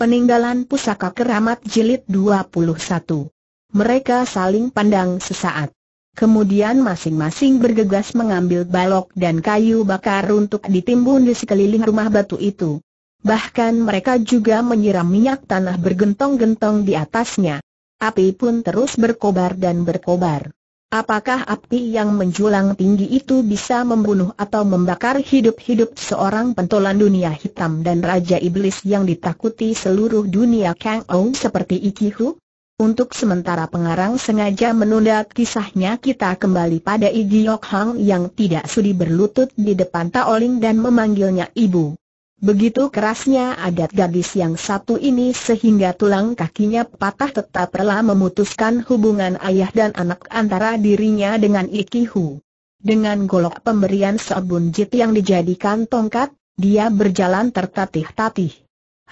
Peninggalan Pusaka Keramat Jilid 21 Mereka saling pandang sesaat Kemudian masing-masing bergegas mengambil balok dan kayu bakar untuk ditimbun di sekeliling rumah batu itu Bahkan mereka juga menyiram minyak tanah bergentong-gentong di atasnya Api pun terus berkobar dan berkobar Apakah api yang menjulang tinggi itu bisa membunuh atau membakar hidup-hidup seorang pentolan dunia hitam dan Raja Iblis yang ditakuti seluruh dunia Kang Ou seperti Ikihu? Untuk sementara pengarang sengaja menunda kisahnya kita kembali pada Igi Yok Hang yang tidak sudi berlutut di depan Taoling dan memanggilnya ibu. Begitu kerasnya adat gadis yang satu ini sehingga tulang kakinya patah tetap rela memutuskan hubungan ayah dan anak antara dirinya dengan Ikihu. Dengan golok pemberian sabun jit yang dijadikan tongkat, dia berjalan tertatih-tatih.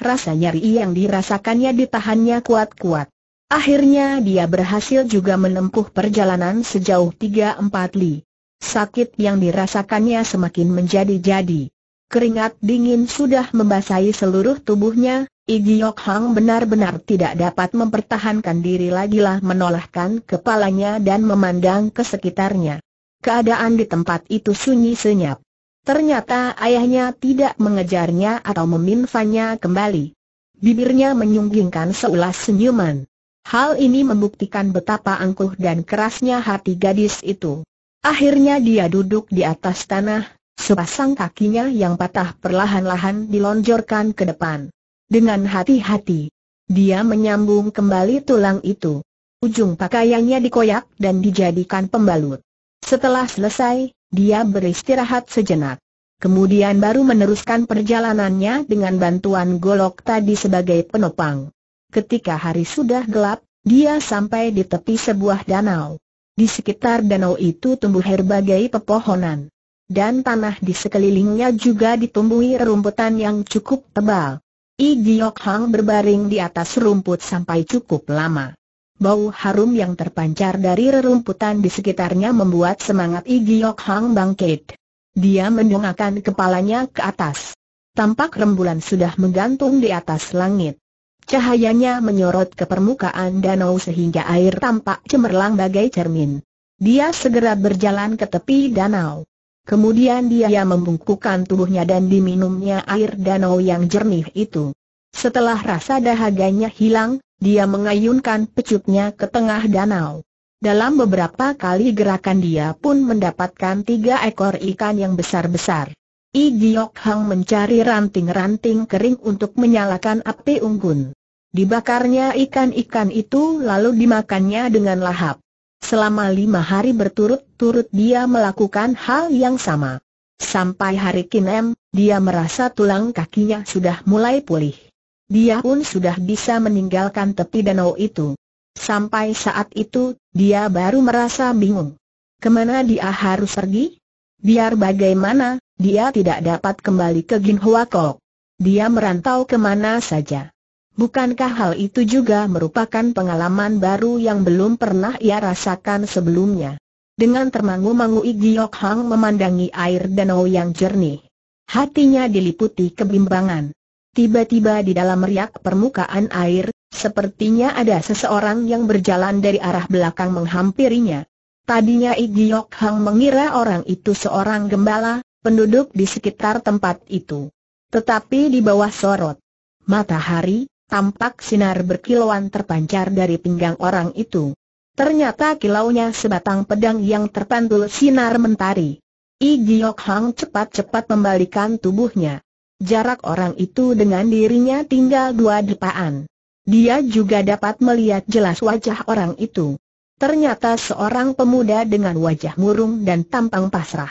Rasa nyeri yang dirasakannya ditahannya kuat-kuat. Akhirnya dia berhasil juga menempuh perjalanan sejauh tiga empat li. Sakit yang dirasakannya semakin menjadi-jadi. Keringat dingin sudah membasahi seluruh tubuhnya, Yok Hang benar-benar tidak dapat mempertahankan diri lagi lah menolakkan kepalanya dan memandang ke sekitarnya. Keadaan di tempat itu sunyi senyap. Ternyata ayahnya tidak mengejarnya atau meminfanya kembali. Bibirnya menyunggingkan seulas senyuman. Hal ini membuktikan betapa angkuh dan kerasnya hati gadis itu. Akhirnya dia duduk di atas tanah, Sepasang kakinya yang patah perlahan-lahan dilonjorkan ke depan. Dengan hati-hati, dia menyambung kembali tulang itu. Ujung pakaiannya dikoyak dan dijadikan pembalut. Setelah selesai, dia beristirahat sejenak. Kemudian baru meneruskan perjalanannya dengan bantuan golok tadi sebagai penopang. Ketika hari sudah gelap, dia sampai di tepi sebuah danau. Di sekitar danau itu tumbuh berbagai pepohonan dan tanah di sekelilingnya juga ditumbuhi rumputan yang cukup tebal. I Giok Hang berbaring di atas rumput sampai cukup lama. Bau harum yang terpancar dari rerumputan di sekitarnya membuat semangat I Giok Hang bangkit. Dia mendongakkan kepalanya ke atas. Tampak rembulan sudah menggantung di atas langit. Cahayanya menyorot ke permukaan danau sehingga air tampak cemerlang bagai cermin. Dia segera berjalan ke tepi danau. Kemudian dia membungkukkan tubuhnya dan diminumnya air danau yang jernih itu. Setelah rasa dahaganya hilang, dia mengayunkan pecutnya ke tengah danau. Dalam beberapa kali gerakan dia pun mendapatkan tiga ekor ikan yang besar-besar. I Giok Hang mencari ranting-ranting kering untuk menyalakan api unggun. Dibakarnya ikan-ikan itu lalu dimakannya dengan lahap. Selama lima hari berturut-turut dia melakukan hal yang sama. Sampai hari Kinem, dia merasa tulang kakinya sudah mulai pulih. Dia pun sudah bisa meninggalkan tepi danau itu. Sampai saat itu, dia baru merasa bingung. Kemana dia harus pergi? Biar bagaimana, dia tidak dapat kembali ke Ginhua Kok. Dia merantau kemana saja. Bukankah hal itu juga merupakan pengalaman baru yang belum pernah ia rasakan sebelumnya? Dengan termangu-mangu Giok Hang memandangi air danau yang jernih. Hatinya diliputi kebimbangan. Tiba-tiba di dalam riak permukaan air, sepertinya ada seseorang yang berjalan dari arah belakang menghampirinya. Tadinya Giok Hang mengira orang itu seorang gembala, penduduk di sekitar tempat itu. Tetapi di bawah sorot matahari, tampak sinar berkilauan terpancar dari pinggang orang itu. Ternyata kilaunya sebatang pedang yang terpantul sinar mentari. I Giok Hang cepat-cepat membalikan tubuhnya. Jarak orang itu dengan dirinya tinggal dua depaan. Dia juga dapat melihat jelas wajah orang itu. Ternyata seorang pemuda dengan wajah murung dan tampang pasrah.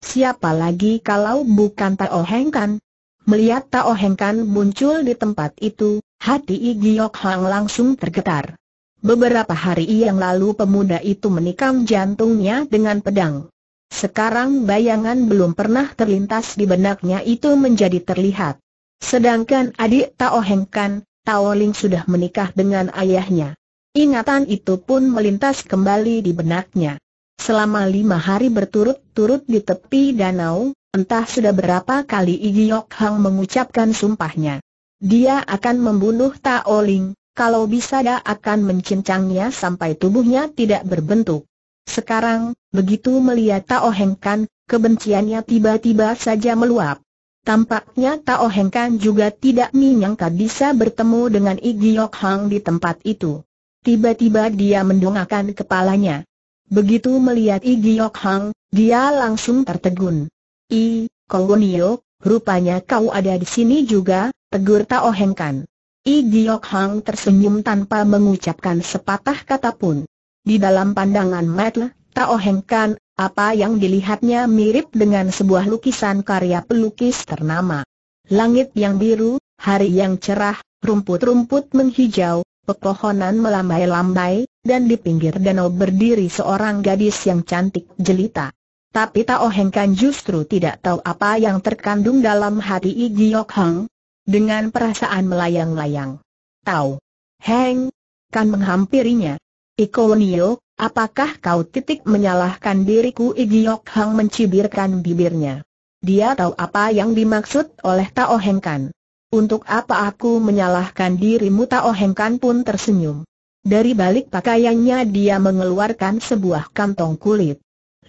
Siapa lagi kalau bukan Tao Hengkan? Melihat Tao Hengkan muncul di tempat itu, Hati Igiok Hang langsung tergetar. Beberapa hari yang lalu pemuda itu menikam jantungnya dengan pedang. Sekarang bayangan belum pernah terlintas di benaknya itu menjadi terlihat. Sedangkan adik Tao Heng Kan, Tao Ling sudah menikah dengan ayahnya. Ingatan itu pun melintas kembali di benaknya. Selama lima hari berturut-turut di tepi danau, entah sudah berapa kali Igiok Hang mengucapkan sumpahnya. Dia akan membunuh Taoling, kalau bisa dia akan mencincangnya sampai tubuhnya tidak berbentuk. Sekarang, begitu melihat Tao Heng Kan, kebenciannya tiba-tiba saja meluap. Tampaknya Tao Heng Kan juga tidak menyangka bisa bertemu dengan Igiok Hang di tempat itu. Tiba-tiba dia mendongakkan kepalanya. Begitu melihat Igiok Hang, dia langsung tertegun. I, Kowonio, rupanya kau ada di sini juga, tegur Tao Heng Kan. I Giok Hang tersenyum tanpa mengucapkan sepatah kata pun. Di dalam pandangan Matle, Tao Heng Kan, apa yang dilihatnya mirip dengan sebuah lukisan karya pelukis ternama. Langit yang biru, hari yang cerah, rumput-rumput menghijau, pepohonan melambai-lambai, dan di pinggir danau berdiri seorang gadis yang cantik jelita. Tapi Tao Heng Kan justru tidak tahu apa yang terkandung dalam hati I Giok Hang, dengan perasaan melayang-layang. Tahu. Heng, kan menghampirinya. Iko Nio, apakah kau titik menyalahkan diriku Igiok Hang mencibirkan bibirnya. Dia tahu apa yang dimaksud oleh Tao Heng Kan. Untuk apa aku menyalahkan dirimu Tao Heng Kan pun tersenyum. Dari balik pakaiannya dia mengeluarkan sebuah kantong kulit.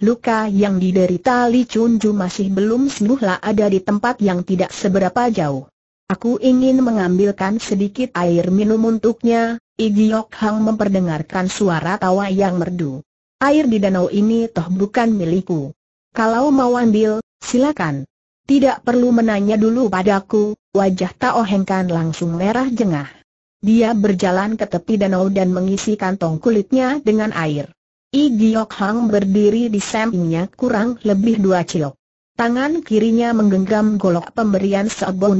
Luka yang diderita Li Chun Ju masih belum sembuhlah ada di tempat yang tidak seberapa jauh. Aku ingin mengambilkan sedikit air minum untuknya, Igiok Hang memperdengarkan suara tawa yang merdu. Air di danau ini toh bukan milikku. Kalau mau ambil, silakan. Tidak perlu menanya dulu padaku, wajah Tao Heng kan langsung merah jengah. Dia berjalan ke tepi danau dan mengisi kantong kulitnya dengan air. I Giok Hang berdiri di sampingnya kurang lebih dua cilok. Tangan kirinya menggenggam golok pemberian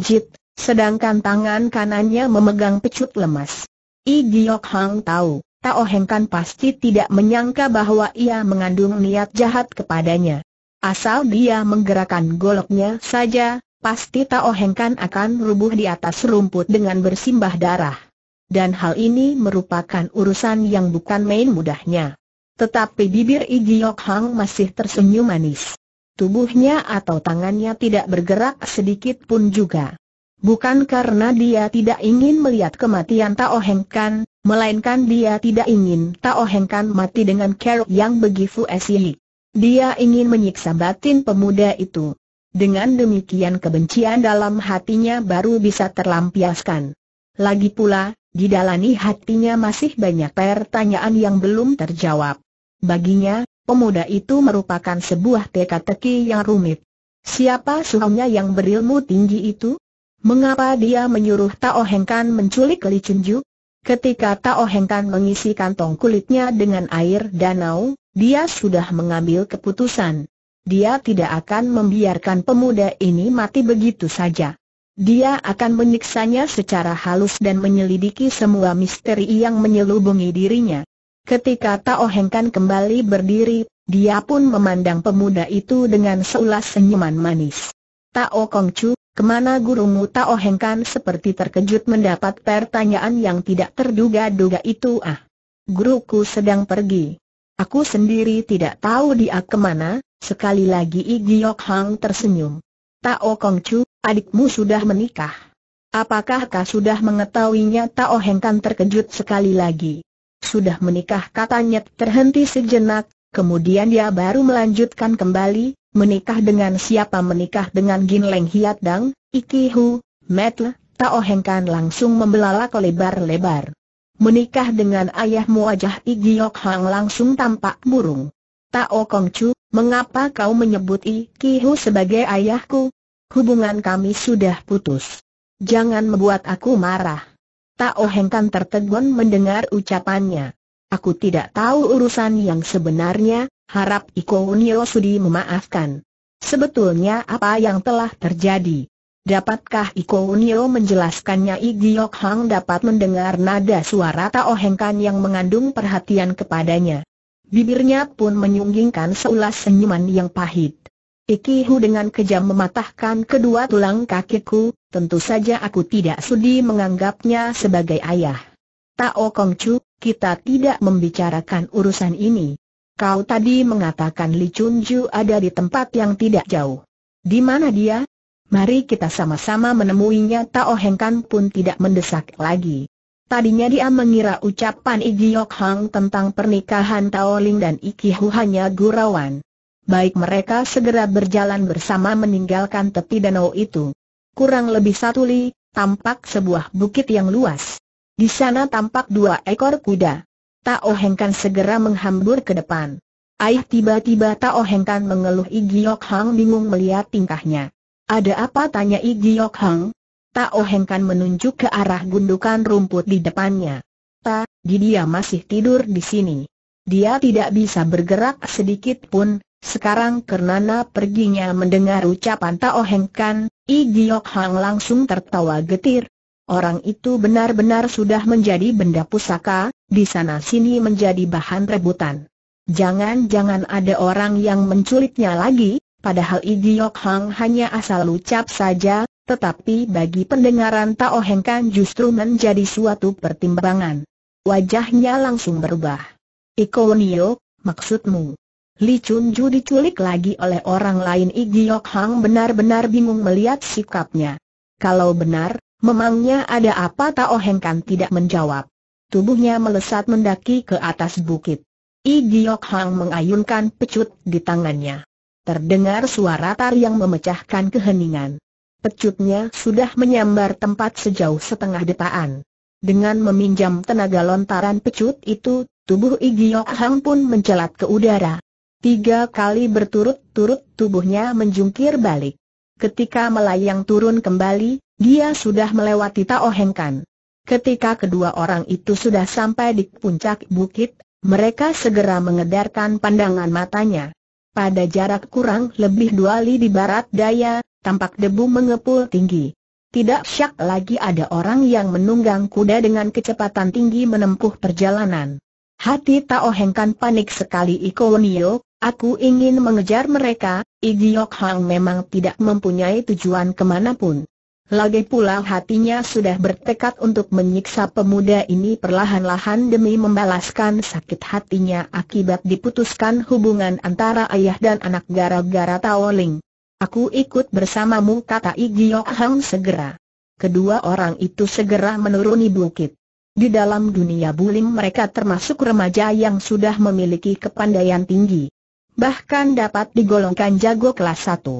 Jit, Sedangkan tangan kanannya memegang pecut lemas. I Giok Hang tahu, Tao Heng Kan pasti tidak menyangka bahwa ia mengandung niat jahat kepadanya. Asal dia menggerakkan goloknya saja, pasti Tao Heng Kan akan rubuh di atas rumput dengan bersimbah darah. Dan hal ini merupakan urusan yang bukan main mudahnya. Tetapi bibir I Giok Hang masih tersenyum manis. Tubuhnya atau tangannya tidak bergerak sedikit pun juga. Bukan karena dia tidak ingin melihat kematian Tao Heng Kan, melainkan dia tidak ingin Tao Heng Kan mati dengan kerok yang begitu esih. Dia ingin menyiksa batin pemuda itu. Dengan demikian kebencian dalam hatinya baru bisa terlampiaskan. Lagi pula, di dalam hatinya masih banyak pertanyaan yang belum terjawab. Baginya, pemuda itu merupakan sebuah teka-teki yang rumit. Siapa suhunya yang berilmu tinggi itu? Mengapa dia menyuruh Tao Hengkan menculik Li Chunju? Ketika Tao Hengkan mengisi kantong kulitnya dengan air danau, dia sudah mengambil keputusan. Dia tidak akan membiarkan pemuda ini mati begitu saja. Dia akan menyiksanya secara halus dan menyelidiki semua misteri yang menyelubungi dirinya. Ketika Tao Hengkan kembali berdiri, dia pun memandang pemuda itu dengan seulas senyuman manis. Tao Kongchu. Kemana Guru Muta Ohengkan seperti terkejut mendapat pertanyaan yang tidak terduga-duga itu ah. Guruku sedang pergi. Aku sendiri tidak tahu dia kemana, sekali lagi Igiok Hang tersenyum. Tao Chu, adikmu sudah menikah. Apakah kau sudah mengetahuinya Tao Hengkan terkejut sekali lagi. Sudah menikah katanya terhenti sejenak, kemudian dia baru melanjutkan kembali, menikah dengan siapa menikah dengan Gin Leng Hiat Dang, Iki Hu, Le, Tao Heng Kan langsung membelalak lebar-lebar. Menikah dengan ayahmu wajah Igiok Hang langsung tampak burung. Tao Kong Chu, mengapa kau menyebut Iki Hu sebagai ayahku? Hubungan kami sudah putus. Jangan membuat aku marah. Tao Heng Kan tertegun mendengar ucapannya. Aku tidak tahu urusan yang sebenarnya, harap Iko Unio Sudi memaafkan. Sebetulnya apa yang telah terjadi? Dapatkah Iko Unio menjelaskannya Igiok Hang dapat mendengar nada suara Tao Heng Kan yang mengandung perhatian kepadanya. Bibirnya pun menyunggingkan seulas senyuman yang pahit. Iki Hu dengan kejam mematahkan kedua tulang kakiku, tentu saja aku tidak sudi menganggapnya sebagai ayah. Tao Kong Chu, kita tidak membicarakan urusan ini. Kau tadi mengatakan Li Chunju ada di tempat yang tidak jauh. Di mana dia? Mari kita sama-sama menemuinya Tao Hengkan pun tidak mendesak lagi. Tadinya dia mengira ucapan Igi Yok Hang tentang pernikahan Tao Ling dan Iki Hu hanya gurauan. Baik mereka segera berjalan bersama meninggalkan tepi danau itu. Kurang lebih satu li, tampak sebuah bukit yang luas. Di sana tampak dua ekor kuda. Tao Hengkan segera menghambur ke depan. Aih tiba-tiba Tao Hengkan mengeluh Igiok Hang bingung melihat tingkahnya. Ada apa tanya Igiok Hang? Tao Hengkan menunjuk ke arah gundukan rumput di depannya. Ta, dia masih tidur di sini. Dia tidak bisa bergerak sedikit pun. Sekarang Kernana perginya mendengar ucapan Tao Hengkan, Igiok Hang langsung tertawa getir, Orang itu benar-benar sudah menjadi benda pusaka, di sana-sini menjadi bahan rebutan. Jangan-jangan ada orang yang menculiknya lagi, padahal Yok Hang hanya asal ucap saja, tetapi bagi pendengaran Tao Heng Kan justru menjadi suatu pertimbangan. Wajahnya langsung berubah. Iko Nio, maksudmu? Li Chun Ju diculik lagi oleh orang lain Yok Hang benar-benar bingung melihat sikapnya. Kalau benar, Memangnya ada apa Tao Heng Kan tidak menjawab. Tubuhnya melesat mendaki ke atas bukit. I Giok Hang mengayunkan pecut di tangannya. Terdengar suara tar yang memecahkan keheningan. Pecutnya sudah menyambar tempat sejauh setengah detaan. Dengan meminjam tenaga lontaran pecut itu, tubuh Igiok Hang pun mencelat ke udara. Tiga kali berturut-turut tubuhnya menjungkir balik. Ketika melayang turun kembali, dia sudah melewati Taohengkan. Ketika kedua orang itu sudah sampai di puncak bukit, mereka segera mengedarkan pandangan matanya. Pada jarak kurang lebih dua li di barat daya, tampak debu mengepul tinggi. Tidak syak lagi ada orang yang menunggang kuda dengan kecepatan tinggi menempuh perjalanan. Hati Tao Hengkan panik sekali Iko Nio, aku ingin mengejar mereka, Igiok Hang memang tidak mempunyai tujuan kemanapun. Lagi pula hatinya sudah bertekad untuk menyiksa pemuda ini perlahan-lahan demi membalaskan sakit hatinya akibat diputuskan hubungan antara ayah dan anak gara-gara Taoling. Aku ikut bersamamu kata Igiok Hang segera. Kedua orang itu segera menuruni bukit. Di dalam dunia bulim mereka termasuk remaja yang sudah memiliki kepandaian tinggi. Bahkan dapat digolongkan jago kelas 1.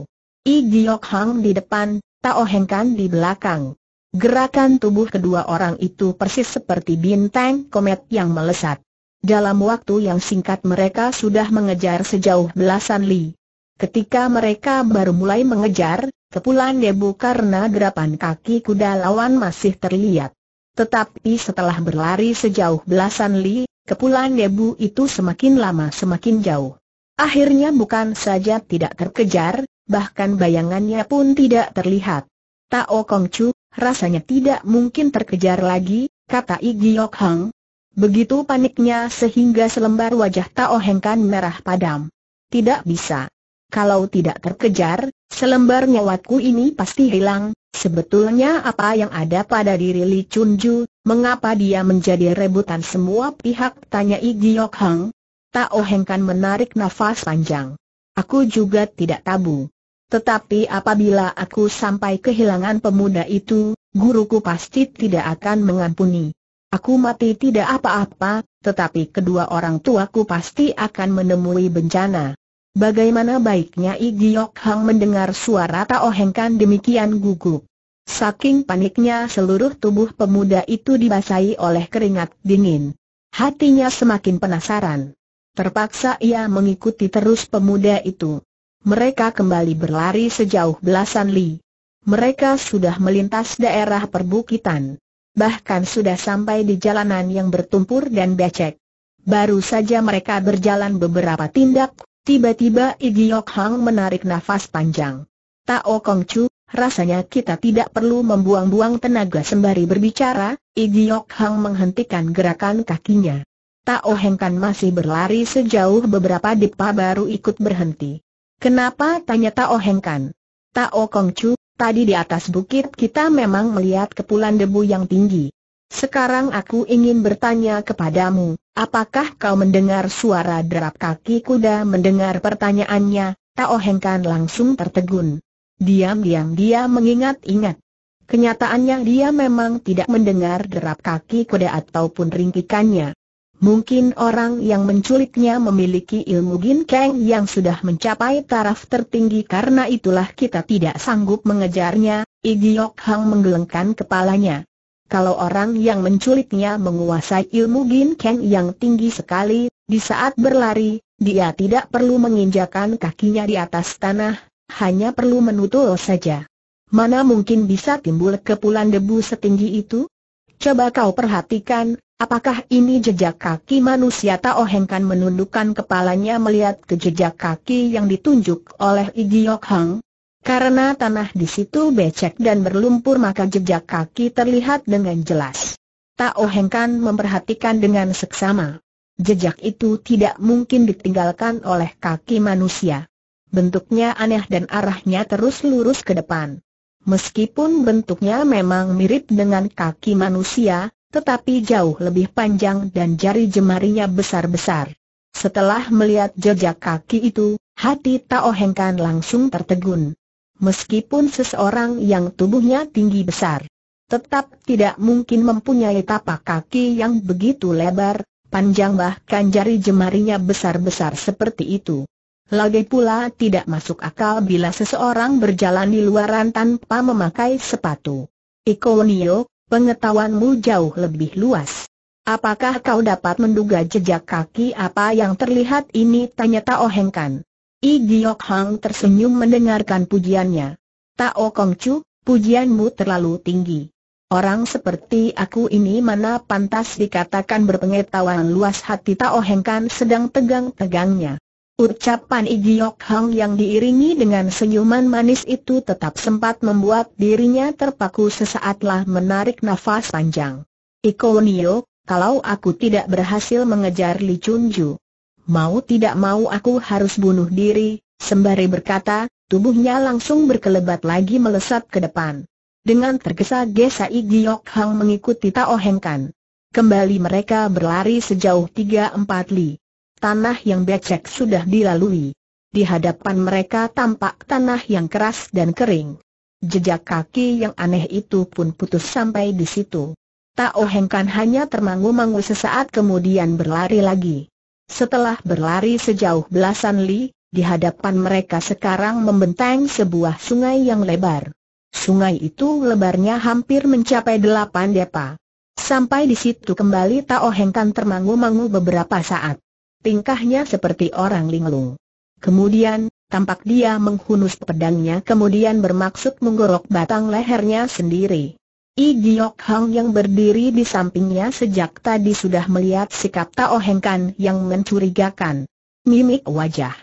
Igiok Hang di depan, Tao ohengkan di belakang. Gerakan tubuh kedua orang itu persis seperti bintang komet yang melesat. Dalam waktu yang singkat mereka sudah mengejar sejauh belasan li. Ketika mereka baru mulai mengejar, kepulan debu karena gerapan kaki kuda lawan masih terlihat. Tetapi setelah berlari sejauh belasan li, kepulan debu itu semakin lama semakin jauh. Akhirnya bukan saja tidak terkejar, bahkan bayangannya pun tidak terlihat. Tao Kong Chu, rasanya tidak mungkin terkejar lagi, kata Igiok Hang. Begitu paniknya sehingga selembar wajah Tao Heng Kan merah padam. Tidak bisa. Kalau tidak terkejar, selembar nyawaku ini pasti hilang. Sebetulnya apa yang ada pada diri Li Chunju, mengapa dia menjadi rebutan semua pihak tanya Igiok Hang. Tao Heng Kan menarik nafas panjang. Aku juga tidak tabu. Tetapi apabila aku sampai kehilangan pemuda itu, guruku pasti tidak akan mengampuni. Aku mati tidak apa-apa, tetapi kedua orang tuaku pasti akan menemui bencana. Bagaimana baiknya Igiok Hang mendengar suara Tao Heng Kan demikian gugup. Saking paniknya seluruh tubuh pemuda itu dibasahi oleh keringat dingin. Hatinya semakin penasaran. Terpaksa ia mengikuti terus pemuda itu mereka kembali berlari sejauh belasan li. Mereka sudah melintas daerah perbukitan. Bahkan sudah sampai di jalanan yang bertumpur dan becek. Baru saja mereka berjalan beberapa tindak, tiba-tiba Igiok Hang menarik nafas panjang. Tao Kong Chu, rasanya kita tidak perlu membuang-buang tenaga sembari berbicara, Igiok Hang menghentikan gerakan kakinya. Tao Hengkan masih berlari sejauh beberapa depa baru ikut berhenti. Kenapa tanya Tao Hengkan? Tao Chu, tadi di atas bukit kita memang melihat kepulan debu yang tinggi. Sekarang aku ingin bertanya kepadamu, apakah kau mendengar suara derap kaki kuda mendengar pertanyaannya? Tao Hengkan langsung tertegun. Diam-diam dia mengingat-ingat. Kenyataannya dia memang tidak mendengar derap kaki kuda ataupun ringkikannya. Mungkin orang yang menculiknya memiliki ilmu ginkeng yang sudah mencapai taraf tertinggi karena itulah kita tidak sanggup mengejarnya, Iggyok Hang menggelengkan kepalanya. Kalau orang yang menculiknya menguasai ilmu ginkeng yang tinggi sekali, di saat berlari, dia tidak perlu menginjakan kakinya di atas tanah, hanya perlu menutul saja. Mana mungkin bisa timbul kepulan debu setinggi itu? Coba kau perhatikan, Apakah ini jejak kaki manusia Tao Heng kan menundukkan kepalanya melihat ke jejak kaki yang ditunjuk oleh Igiok Hang? Karena tanah di situ becek dan berlumpur maka jejak kaki terlihat dengan jelas. Tao Heng kan memperhatikan dengan seksama. Jejak itu tidak mungkin ditinggalkan oleh kaki manusia. Bentuknya aneh dan arahnya terus lurus ke depan. Meskipun bentuknya memang mirip dengan kaki manusia, tetapi jauh lebih panjang dan jari jemarinya besar-besar. Setelah melihat jejak kaki itu, hati Tao Hengkan langsung tertegun. Meskipun seseorang yang tubuhnya tinggi besar, tetap tidak mungkin mempunyai tapak kaki yang begitu lebar, panjang bahkan jari jemarinya besar-besar seperti itu. Lagi pula tidak masuk akal bila seseorang berjalan di luaran tanpa memakai sepatu. Iko Nio, pengetahuanmu jauh lebih luas. Apakah kau dapat menduga jejak kaki apa yang terlihat ini? Tanya Tao Heng Kan. I Giok Hang tersenyum mendengarkan pujiannya. Tao Kong Chu, pujianmu terlalu tinggi. Orang seperti aku ini mana pantas dikatakan berpengetahuan luas hati Tao Heng Kan sedang tegang-tegangnya. Ucapan Igiok Hang yang diiringi dengan senyuman manis itu tetap sempat membuat dirinya terpaku sesaatlah menarik nafas panjang. Iko Nio, kalau aku tidak berhasil mengejar Li Chunju, mau tidak mau aku harus bunuh diri, sembari berkata, tubuhnya langsung berkelebat lagi melesat ke depan. Dengan tergesa-gesa Igiok Hang mengikuti Tao Hengkan. Kembali mereka berlari sejauh 3-4 li tanah yang becek sudah dilalui. Di hadapan mereka tampak tanah yang keras dan kering. Jejak kaki yang aneh itu pun putus sampai di situ. Tao ohengkan hanya termangu-mangu sesaat kemudian berlari lagi. Setelah berlari sejauh belasan li, di hadapan mereka sekarang membentang sebuah sungai yang lebar. Sungai itu lebarnya hampir mencapai delapan depa. Sampai di situ kembali Tao Hengkan termangu-mangu beberapa saat tingkahnya seperti orang linglung. Kemudian, tampak dia menghunus pedangnya kemudian bermaksud menggorok batang lehernya sendiri. I Giok Hang yang berdiri di sampingnya sejak tadi sudah melihat sikap Tao Heng Kan yang mencurigakan. Mimik wajah.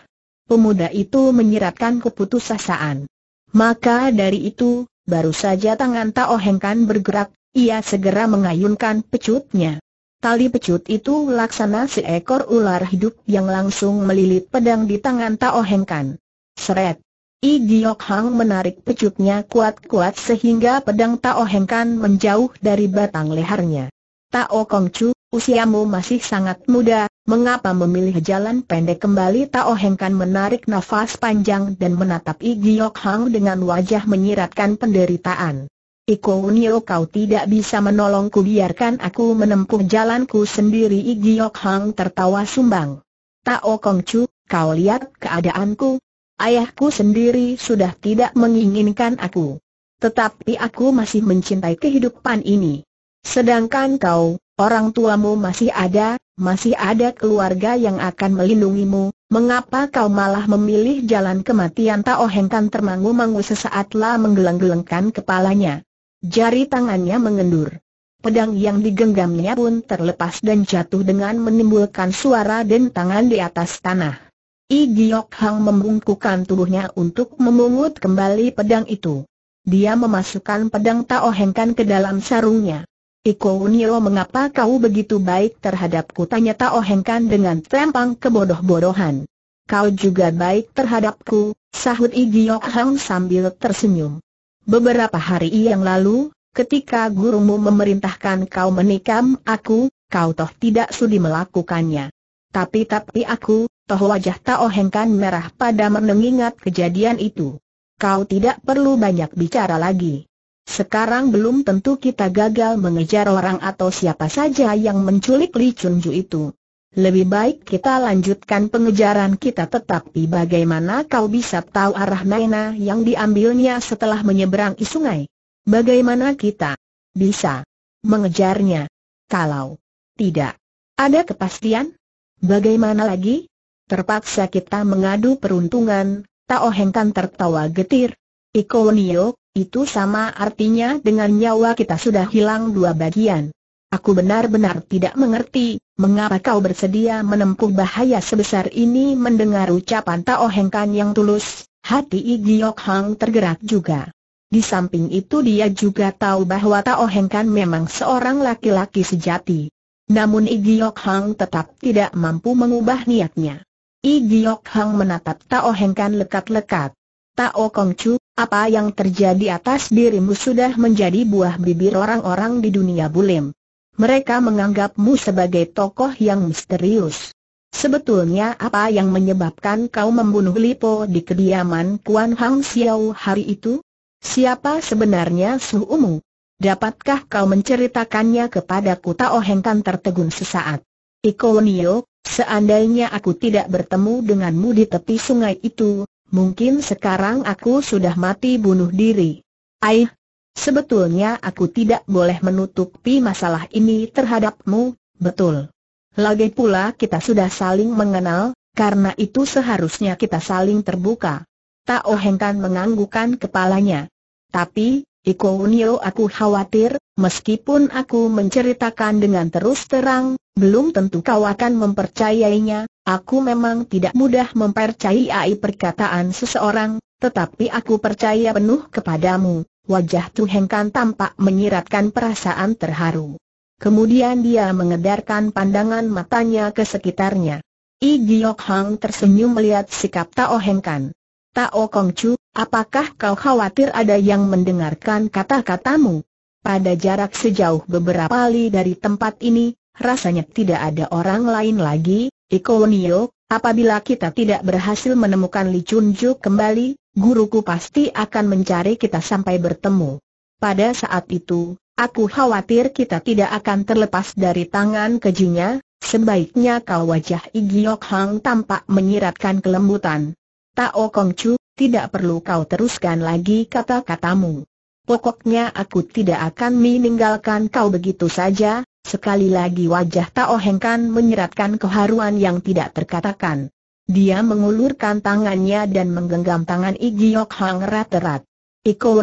Pemuda itu menyiratkan keputusasaan. Maka dari itu, baru saja tangan Tao Heng Kan bergerak, ia segera mengayunkan pecutnya. Tali pecut itu laksana seekor ular hidup yang langsung melilit pedang di tangan Tao Heng Kan. Seret! I Giok Hang menarik pecutnya kuat-kuat sehingga pedang Tao Heng Kan menjauh dari batang lehernya. Tao Kong Chu, usiamu masih sangat muda, mengapa memilih jalan pendek kembali Tao Heng Kan menarik nafas panjang dan menatap I Giok Hang dengan wajah menyiratkan penderitaan. Iko Unio kau tidak bisa menolongku biarkan aku menempuh jalanku sendiri Igiok Hang tertawa sumbang. Tao Kong Chu, kau lihat keadaanku. Ayahku sendiri sudah tidak menginginkan aku. Tetapi aku masih mencintai kehidupan ini. Sedangkan kau, orang tuamu masih ada, masih ada keluarga yang akan melindungimu, mengapa kau malah memilih jalan kematian Tao Hengkan termangu-mangu sesaatlah menggeleng-gelengkan kepalanya. Jari tangannya mengendur. Pedang yang digenggamnya pun terlepas dan jatuh dengan menimbulkan suara dan tangan di atas tanah. I Giok Hang membungkukan tubuhnya untuk memungut kembali pedang itu. Dia memasukkan pedang Tao Hengkan ke dalam sarungnya. Iko Unio mengapa kau begitu baik terhadapku tanya Tao Hengkan dengan tempang kebodoh-bodohan. Kau juga baik terhadapku, sahut I Giok Hang sambil tersenyum. Beberapa hari yang lalu, ketika gurumu memerintahkan kau menikam aku, kau toh tidak sudi melakukannya. Tapi-tapi aku, toh wajah Taohengkan merah pada menengingat kejadian itu. Kau tidak perlu banyak bicara lagi. Sekarang belum tentu kita gagal mengejar orang atau siapa saja yang menculik Li Chunju itu. Lebih baik kita lanjutkan pengejaran kita tetapi bagaimana kau bisa tahu arah Naina yang diambilnya setelah menyeberangi sungai? Bagaimana kita bisa mengejarnya? Kalau tidak ada kepastian, bagaimana lagi? Terpaksa kita mengadu peruntungan, Tao Heng tertawa getir. Iko Nio, itu sama artinya dengan nyawa kita sudah hilang dua bagian. Aku benar-benar tidak mengerti, mengapa kau bersedia menempuh bahaya sebesar ini mendengar ucapan Tao Heng Kan yang tulus, hati I Hang tergerak juga. Di samping itu dia juga tahu bahwa Tao Heng Kan memang seorang laki-laki sejati. Namun I Hang tetap tidak mampu mengubah niatnya. I Hang menatap Tao Heng Kan lekat-lekat. Tao Kong Chu, apa yang terjadi atas dirimu sudah menjadi buah bibir orang-orang di dunia bulim. Mereka menganggapmu sebagai tokoh yang misterius. Sebetulnya apa yang menyebabkan kau membunuh Lipo di kediaman Kuan Hang Xiao hari itu? Siapa sebenarnya Umu? Dapatkah kau menceritakannya kepadaku? Tao Heng Tan tertegun sesaat. Iko Nio, seandainya aku tidak bertemu denganmu di tepi sungai itu, mungkin sekarang aku sudah mati bunuh diri. Aih, Sebetulnya aku tidak boleh menutupi masalah ini terhadapmu, betul. Lagi pula kita sudah saling mengenal, karena itu seharusnya kita saling terbuka. Tao Hengkan menganggukan kepalanya. Tapi, Iko Unio aku khawatir, meskipun aku menceritakan dengan terus terang, belum tentu kau akan mempercayainya, aku memang tidak mudah mempercayai perkataan seseorang, tetapi aku percaya penuh kepadamu. Wajah Tu Hengkan tampak menyiratkan perasaan terharu. Kemudian dia mengedarkan pandangan matanya ke sekitarnya. I Giok Hang tersenyum melihat sikap Tao Hengkan. Tao Kong Chu, apakah kau khawatir ada yang mendengarkan kata-katamu? Pada jarak sejauh beberapa li dari tempat ini, rasanya tidak ada orang lain lagi, Iko Nio, Apabila kita tidak berhasil menemukan Li Chunju kembali, guruku pasti akan mencari kita sampai bertemu. Pada saat itu, aku khawatir kita tidak akan terlepas dari tangan kejinya, sebaiknya kau wajah Igiok Hang tampak menyiratkan kelembutan. Tao Kong Chu, tidak perlu kau teruskan lagi kata-katamu. Pokoknya aku tidak akan meninggalkan kau begitu saja, Sekali lagi wajah Tao Hengkan menyeratkan keharuan yang tidak terkatakan. Dia mengulurkan tangannya dan menggenggam tangan Igiok Hang rat rat Iko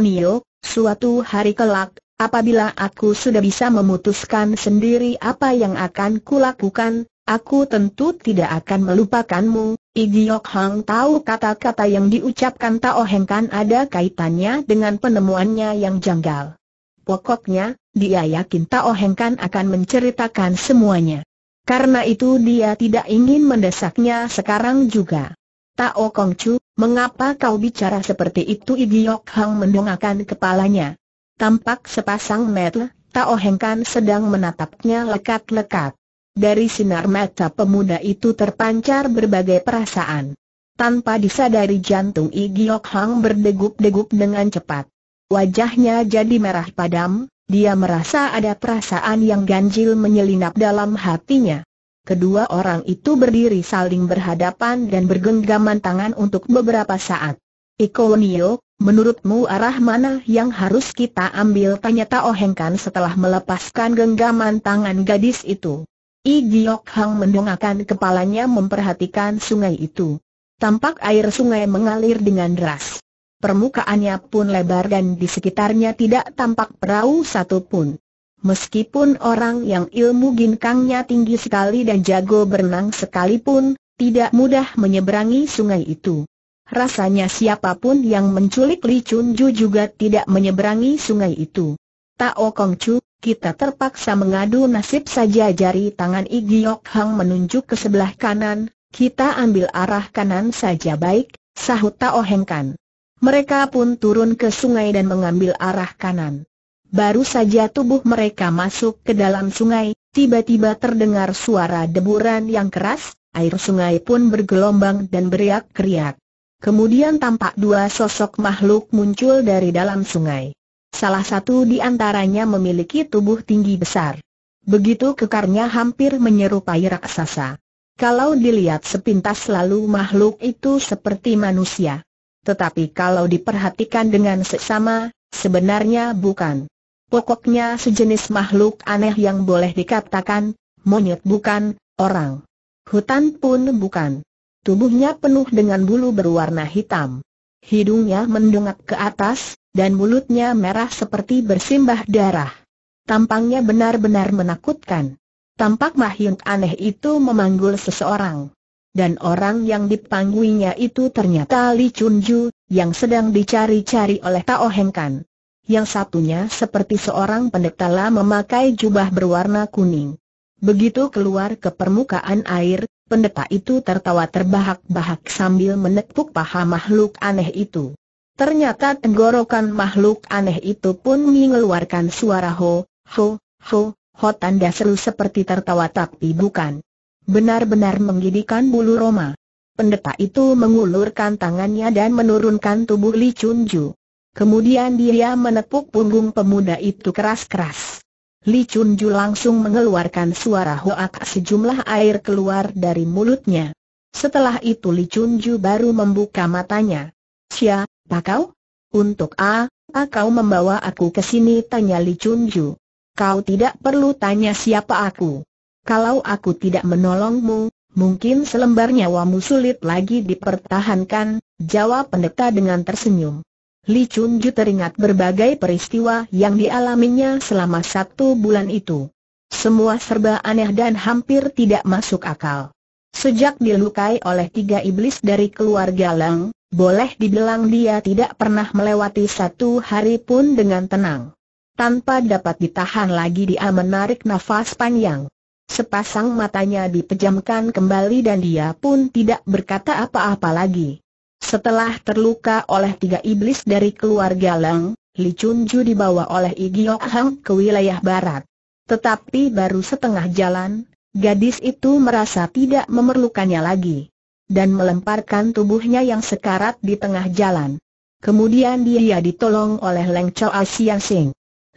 suatu hari kelak, apabila aku sudah bisa memutuskan sendiri apa yang akan kulakukan, aku tentu tidak akan melupakanmu. Igiok Hang tahu kata-kata yang diucapkan Tao Hengkan ada kaitannya dengan penemuannya yang janggal. Pokoknya, dia yakin Tao Heng Kan akan menceritakan semuanya. Karena itu dia tidak ingin mendesaknya sekarang juga. Tao Kong Chu, mengapa kau bicara seperti itu? Yok Hang mendongakkan kepalanya. Tampak sepasang mata, Tao Heng Kan sedang menatapnya lekat-lekat. Dari sinar mata pemuda itu terpancar berbagai perasaan. Tanpa disadari jantung Yok Hang berdegup-degup dengan cepat. Wajahnya jadi merah padam, dia merasa ada perasaan yang ganjil menyelinap dalam hatinya. Kedua orang itu berdiri saling berhadapan dan bergenggaman tangan untuk beberapa saat. Iko Nio, menurutmu arah mana yang harus kita ambil? Tanya Tao Kan setelah melepaskan genggaman tangan gadis itu. I Giok Hang mendongakkan kepalanya memperhatikan sungai itu. Tampak air sungai mengalir dengan deras permukaannya pun lebar dan di sekitarnya tidak tampak perahu satupun. Meskipun orang yang ilmu ginkangnya tinggi sekali dan jago berenang sekalipun, tidak mudah menyeberangi sungai itu. Rasanya siapapun yang menculik Li Chun Ju juga tidak menyeberangi sungai itu. Tao Kong Chu, kita terpaksa mengadu nasib saja jari tangan Igiok Hang menunjuk ke sebelah kanan, kita ambil arah kanan saja baik, sahut Tao Kan. Mereka pun turun ke sungai dan mengambil arah kanan. Baru saja tubuh mereka masuk ke dalam sungai, tiba-tiba terdengar suara deburan yang keras, air sungai pun bergelombang dan beriak-keriak. Kemudian tampak dua sosok makhluk muncul dari dalam sungai. Salah satu di antaranya memiliki tubuh tinggi besar. Begitu kekarnya hampir menyerupai raksasa. Kalau dilihat sepintas lalu makhluk itu seperti manusia tetapi kalau diperhatikan dengan seksama, sebenarnya bukan. Pokoknya sejenis makhluk aneh yang boleh dikatakan, monyet bukan, orang. Hutan pun bukan. Tubuhnya penuh dengan bulu berwarna hitam. Hidungnya mendongak ke atas, dan mulutnya merah seperti bersimbah darah. Tampangnya benar-benar menakutkan. Tampak makhluk aneh itu memanggul seseorang dan orang yang dipanggulnya itu ternyata Li Chunju, yang sedang dicari-cari oleh Tao Heng Yang satunya seperti seorang pendeta lama memakai jubah berwarna kuning. Begitu keluar ke permukaan air, pendeta itu tertawa terbahak-bahak sambil menepuk paha makhluk aneh itu. Ternyata tenggorokan makhluk aneh itu pun mengeluarkan suara ho, ho, ho, ho tanda seru seperti tertawa tapi bukan. Benar-benar menggidikan bulu Roma. Pendeta itu mengulurkan tangannya dan menurunkan tubuh Li Chunju. Kemudian dia menepuk punggung pemuda itu keras-keras. Li Chunju langsung mengeluarkan suara hoak sejumlah air keluar dari mulutnya. Setelah itu Li Chunju baru membuka matanya. Sia, kau? Untuk A, A kau membawa aku ke sini tanya Li Chunju. Kau tidak perlu tanya siapa aku. Kalau aku tidak menolongmu, mungkin selembar nyawamu sulit lagi dipertahankan, jawab pendeta dengan tersenyum. Li Chunju teringat berbagai peristiwa yang dialaminya selama satu bulan itu. Semua serba aneh dan hampir tidak masuk akal. Sejak dilukai oleh tiga iblis dari keluarga Lang, boleh dibilang dia tidak pernah melewati satu hari pun dengan tenang. Tanpa dapat ditahan lagi dia menarik nafas panjang. Sepasang matanya dipejamkan kembali dan dia pun tidak berkata apa-apa lagi. Setelah terluka oleh tiga iblis dari keluarga Lang, Li Chunju dibawa oleh Igiok Hang ke wilayah barat. Tetapi baru setengah jalan, gadis itu merasa tidak memerlukannya lagi. Dan melemparkan tubuhnya yang sekarat di tengah jalan. Kemudian dia ditolong oleh Leng Choa Sian Sing.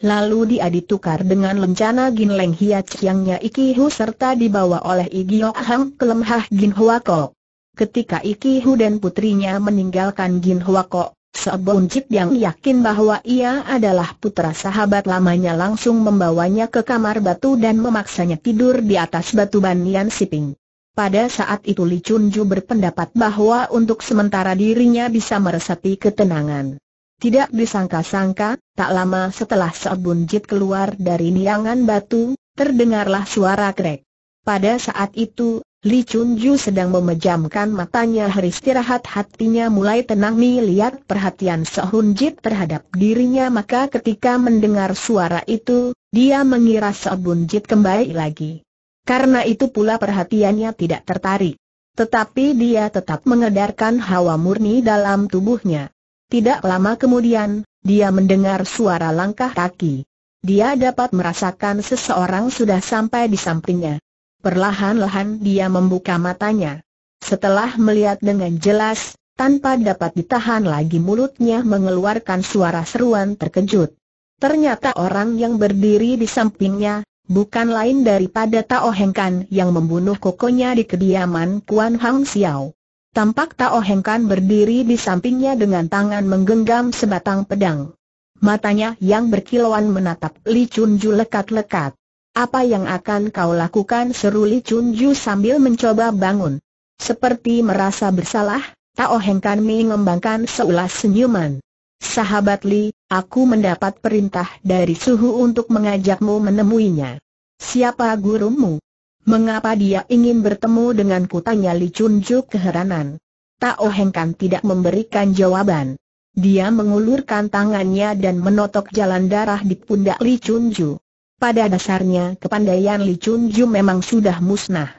Lalu dia ditukar dengan lencana Gin Leng Hiat Chiangnya Iki Hu serta dibawa oleh Igio Hang ke lemah Gin Hua Kok. Ketika Iki Hu dan putrinya meninggalkan Gin Hua Kok, Seobon Cip yang yakin bahwa ia adalah putra sahabat lamanya langsung membawanya ke kamar batu dan memaksanya tidur di atas batu banian siping. Pada saat itu Li Chun Ju berpendapat bahwa untuk sementara dirinya bisa meresapi ketenangan. Tidak disangka-sangka, tak lama setelah Seobun Jit keluar dari niangan batu, terdengarlah suara krek. Pada saat itu, Li Chun Ju sedang memejamkan matanya beristirahat hatinya mulai tenang melihat perhatian Sehun Jit terhadap dirinya maka ketika mendengar suara itu, dia mengira Sehun Jit kembali lagi. Karena itu pula perhatiannya tidak tertarik. Tetapi dia tetap mengedarkan hawa murni dalam tubuhnya. Tidak lama kemudian, dia mendengar suara langkah kaki. Dia dapat merasakan seseorang sudah sampai di sampingnya. Perlahan-lahan dia membuka matanya. Setelah melihat dengan jelas, tanpa dapat ditahan lagi mulutnya mengeluarkan suara seruan terkejut. Ternyata orang yang berdiri di sampingnya, bukan lain daripada Tao Hengkan yang membunuh kokonya di kediaman Kuan Hang Xiao. Tampak Tao Heng berdiri di sampingnya dengan tangan menggenggam sebatang pedang. Matanya yang berkilauan menatap Li Chunju lekat-lekat. Apa yang akan kau lakukan seru Li Chunju sambil mencoba bangun. Seperti merasa bersalah, Tao Heng mengembangkan seulas senyuman. Sahabat Li, aku mendapat perintah dari Suhu untuk mengajakmu menemuinya. Siapa gurumu? Mengapa dia ingin bertemu dengan kutanya Li Chunjuk keheranan. Tao Heng tidak memberikan jawaban. Dia mengulurkan tangannya dan menotok jalan darah di pundak Li Chunju. Pada dasarnya kepandaian Li Chunju memang sudah musnah.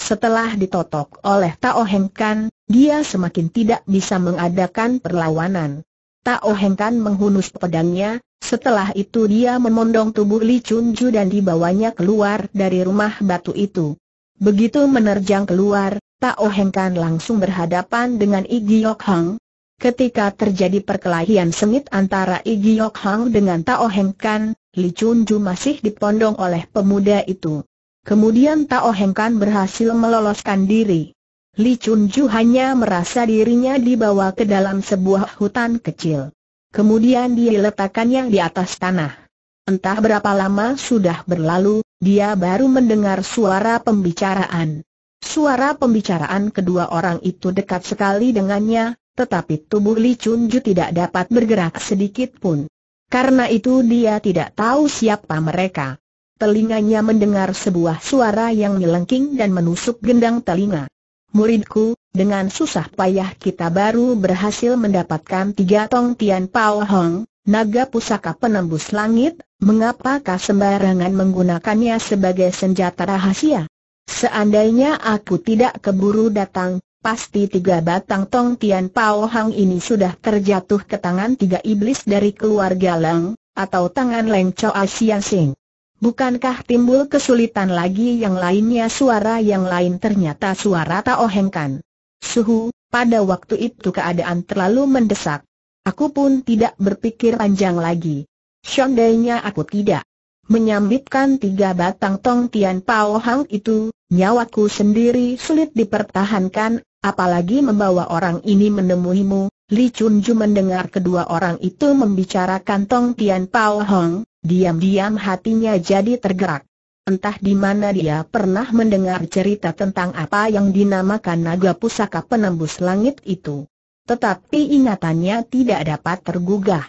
Setelah ditotok oleh Tao Heng dia semakin tidak bisa mengadakan perlawanan. Tao Ohengkan menghunus pedangnya, setelah itu dia memondong tubuh Li Chunju dan dibawanya keluar dari rumah batu itu. Begitu menerjang keluar, Tao Ohengkan langsung berhadapan dengan Igi Yok Hang. Ketika terjadi perkelahian sengit antara Igi Yok Hang dengan Tao Ohengkan, Li Chunju masih dipondong oleh pemuda itu. Kemudian Tao Ohengkan berhasil meloloskan diri. Li Chun hanya merasa dirinya dibawa ke dalam sebuah hutan kecil. Kemudian diletakkannya di atas tanah. Entah berapa lama sudah berlalu, dia baru mendengar suara pembicaraan. Suara pembicaraan kedua orang itu dekat sekali dengannya, tetapi tubuh Li Chun tidak dapat bergerak sedikit pun. Karena itu dia tidak tahu siapa mereka. Telinganya mendengar sebuah suara yang melengking dan menusuk gendang telinga muridku, dengan susah payah kita baru berhasil mendapatkan tiga tong Tian Pao Hong, naga pusaka penembus langit, mengapakah sembarangan menggunakannya sebagai senjata rahasia? Seandainya aku tidak keburu datang, pasti tiga batang tong Tian Pao hong ini sudah terjatuh ke tangan tiga iblis dari keluarga Leng, atau tangan Leng Choa asian Sing. Bukankah timbul kesulitan lagi yang lainnya suara yang lain ternyata suara Tao ohengkan. Suhu, pada waktu itu keadaan terlalu mendesak. Aku pun tidak berpikir panjang lagi. Seandainya aku tidak menyambitkan tiga batang tong tian pao hang itu, nyawaku sendiri sulit dipertahankan, apalagi membawa orang ini menemuimu. Li Chunju mendengar kedua orang itu membicarakan tong tian pao hang, Diam-diam hatinya jadi tergerak. Entah di mana dia pernah mendengar cerita tentang apa yang dinamakan naga pusaka penembus langit itu. Tetapi ingatannya tidak dapat tergugah.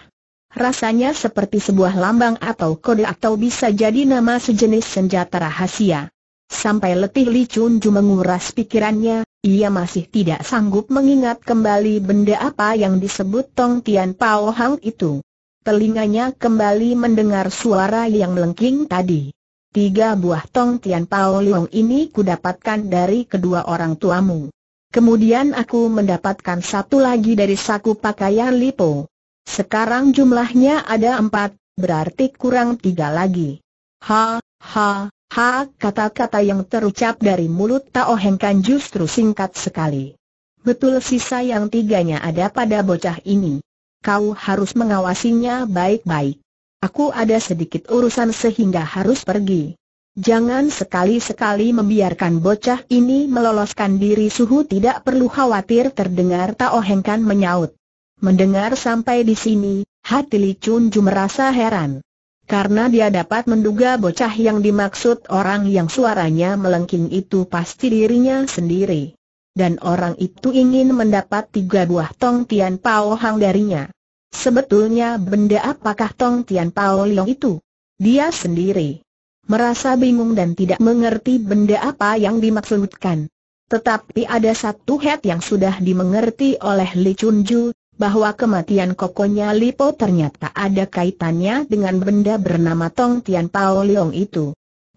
Rasanya seperti sebuah lambang atau kode atau bisa jadi nama sejenis senjata rahasia. Sampai letih licun, Chunju menguras pikirannya, ia masih tidak sanggup mengingat kembali benda apa yang disebut Tong Tian Pao Hang itu telinganya kembali mendengar suara yang melengking tadi. Tiga buah tong Tian Pao Leong ini kudapatkan dari kedua orang tuamu. Kemudian aku mendapatkan satu lagi dari saku pakaian Lipo. Sekarang jumlahnya ada empat, berarti kurang tiga lagi. Ha, ha, ha, kata-kata yang terucap dari mulut Tao Heng justru singkat sekali. Betul sisa yang tiganya ada pada bocah ini kau harus mengawasinya baik-baik. Aku ada sedikit urusan sehingga harus pergi. Jangan sekali-sekali membiarkan bocah ini meloloskan diri suhu tidak perlu khawatir terdengar Tao Hengkan menyaut. Mendengar sampai di sini, hati Li Chun Ju merasa heran. Karena dia dapat menduga bocah yang dimaksud orang yang suaranya melengking itu pasti dirinya sendiri. Dan orang itu ingin mendapat tiga buah tong tian pao hang darinya. Sebetulnya benda apakah Tong Tian Pao Liong itu? Dia sendiri merasa bingung dan tidak mengerti benda apa yang dimaksudkan. Tetapi ada satu head yang sudah dimengerti oleh Li Chun Ju bahwa kematian kokonya Li Po ternyata ada kaitannya dengan benda bernama Tong Tian Pao Leong itu.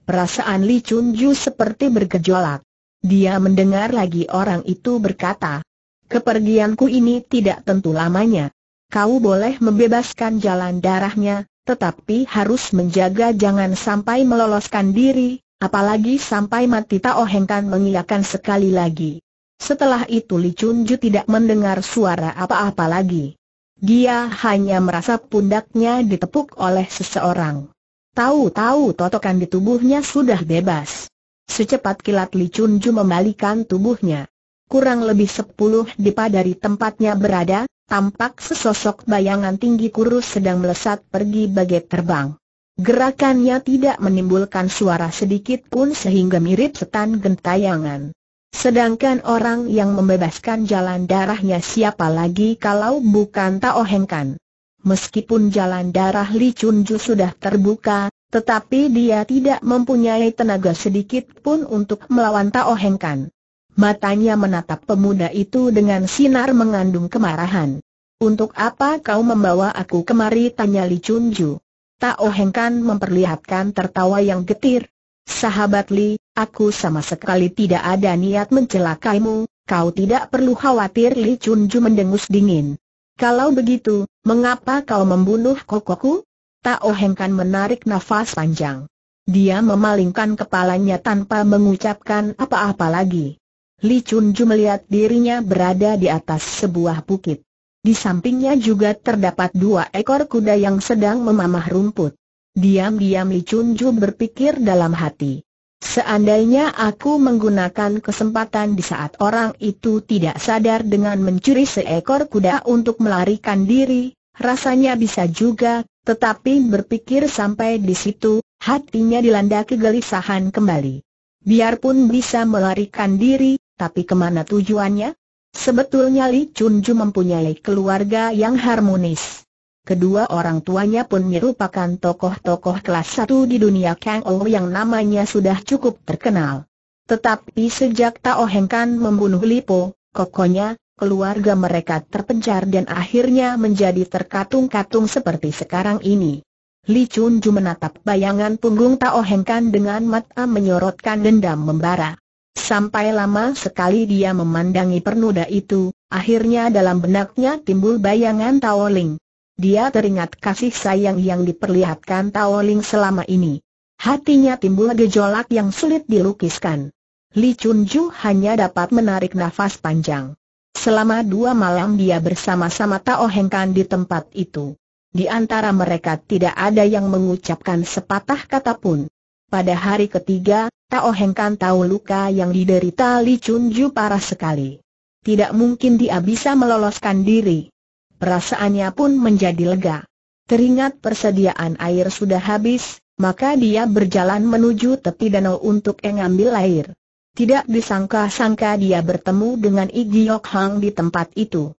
Perasaan Li Chun Ju seperti bergejolak. Dia mendengar lagi orang itu berkata, kepergianku ini tidak tentu lamanya kau boleh membebaskan jalan darahnya, tetapi harus menjaga jangan sampai meloloskan diri, apalagi sampai mati Tao Heng Kan mengiakan sekali lagi. Setelah itu Li Chun Ju tidak mendengar suara apa-apa lagi. Dia hanya merasa pundaknya ditepuk oleh seseorang. Tahu-tahu totokan di tubuhnya sudah bebas. Secepat kilat Li Chun Ju membalikan tubuhnya. Kurang lebih sepuluh dipa dari tempatnya berada, tampak sesosok bayangan tinggi kurus sedang melesat pergi bagai terbang. Gerakannya tidak menimbulkan suara sedikit pun sehingga mirip setan gentayangan. Sedangkan orang yang membebaskan jalan darahnya siapa lagi kalau bukan Tao Hengkan. Meskipun jalan darah Li Chunju sudah terbuka, tetapi dia tidak mempunyai tenaga sedikit pun untuk melawan Tao Hengkan. Matanya menatap pemuda itu dengan sinar mengandung kemarahan. Untuk apa kau membawa aku kemari? Tanya Li Chunju. Tak ohengkan memperlihatkan tertawa yang getir. Sahabat Li, aku sama sekali tidak ada niat mencelakaimu, kau tidak perlu khawatir Li Chunju mendengus dingin. Kalau begitu, mengapa kau membunuh kokoku? Tak ohengkan menarik nafas panjang. Dia memalingkan kepalanya tanpa mengucapkan apa-apa lagi. Li Chun melihat dirinya berada di atas sebuah bukit. Di sampingnya juga terdapat dua ekor kuda yang sedang memamah rumput. Diam-diam Li Chun berpikir dalam hati. Seandainya aku menggunakan kesempatan di saat orang itu tidak sadar dengan mencuri seekor kuda untuk melarikan diri, rasanya bisa juga, tetapi berpikir sampai di situ, hatinya dilanda kegelisahan kembali. Biarpun bisa melarikan diri, tapi kemana tujuannya? Sebetulnya Li Chunju mempunyai keluarga yang harmonis. Kedua orang tuanya pun merupakan tokoh-tokoh kelas satu di dunia Kang Ou yang namanya sudah cukup terkenal. Tetapi sejak Tao Heng Kan membunuh Lipo, kokonya, keluarga mereka terpencar dan akhirnya menjadi terkatung-katung seperti sekarang ini. Li Chunju menatap bayangan punggung Tao Heng Kan dengan mata menyorotkan dendam membara. Sampai lama sekali dia memandangi pernuda itu, akhirnya dalam benaknya timbul bayangan Taoling. Dia teringat kasih sayang yang diperlihatkan Taoling selama ini. Hatinya timbul gejolak yang sulit dilukiskan. Li Chunju hanya dapat menarik nafas panjang. Selama dua malam dia bersama-sama Tao Hengkan di tempat itu. Di antara mereka tidak ada yang mengucapkan sepatah kata pun. Pada hari ketiga, Tao Heng Kan tahu luka yang diderita Li Ju parah sekali. Tidak mungkin dia bisa meloloskan diri. Perasaannya pun menjadi lega. Teringat persediaan air sudah habis, maka dia berjalan menuju tepi danau untuk mengambil air. Tidak disangka-sangka dia bertemu dengan Igi Yok Hang di tempat itu.